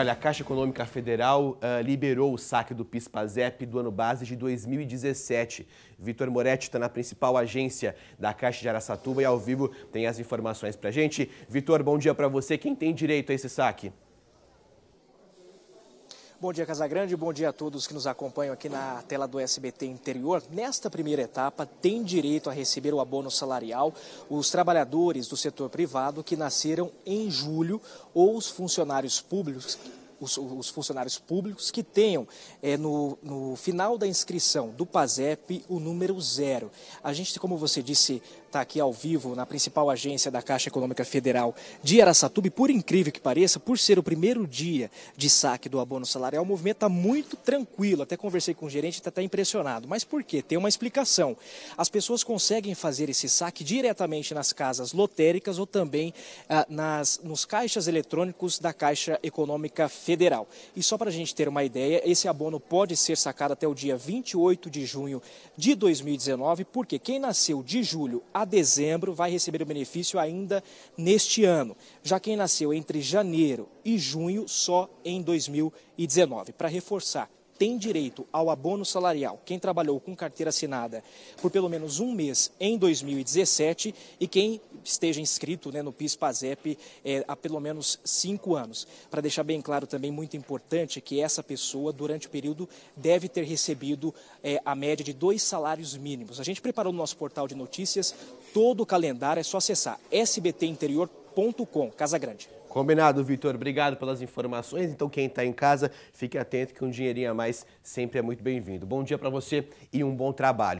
Olha, a Caixa Econômica Federal uh, liberou o saque do PIS-PASEP do ano base de 2017. Vitor Moretti está na principal agência da Caixa de Araçatuba e ao vivo tem as informações para gente. Vitor, bom dia para você. Quem tem direito a esse saque? Bom dia, Casagrande. Bom dia a todos que nos acompanham aqui na tela do SBT Interior. Nesta primeira etapa, tem direito a receber o abono salarial os trabalhadores do setor privado que nasceram em julho ou os funcionários públicos os, os funcionários públicos que tenham é, no, no final da inscrição do PASEP o número zero. A gente, como você disse, está aqui ao vivo na principal agência da Caixa Econômica Federal de Aracatuba. E por incrível que pareça, por ser o primeiro dia de saque do abono salarial, o movimento está muito tranquilo. Até conversei com o gerente, está até impressionado. Mas por quê? Tem uma explicação. As pessoas conseguem fazer esse saque diretamente nas casas lotéricas ou também ah, nas, nos caixas eletrônicos da Caixa Econômica Federal federal. E só para a gente ter uma ideia, esse abono pode ser sacado até o dia 28 de junho de 2019, porque quem nasceu de julho a dezembro vai receber o benefício ainda neste ano. Já quem nasceu entre janeiro e junho, só em 2019. Para reforçar, tem direito ao abono salarial quem trabalhou com carteira assinada por pelo menos um mês em 2017 e quem esteja inscrito né, no PIS-PASEP é, há pelo menos cinco anos. Para deixar bem claro também, muito importante, é que essa pessoa, durante o período, deve ter recebido é, a média de dois salários mínimos. A gente preparou no nosso portal de notícias todo o calendário, é só acessar sbtinterior.com, Casa Grande. Combinado, Vitor. Obrigado pelas informações. Então, quem está em casa, fique atento que um dinheirinho a mais sempre é muito bem-vindo. Bom dia para você e um bom trabalho.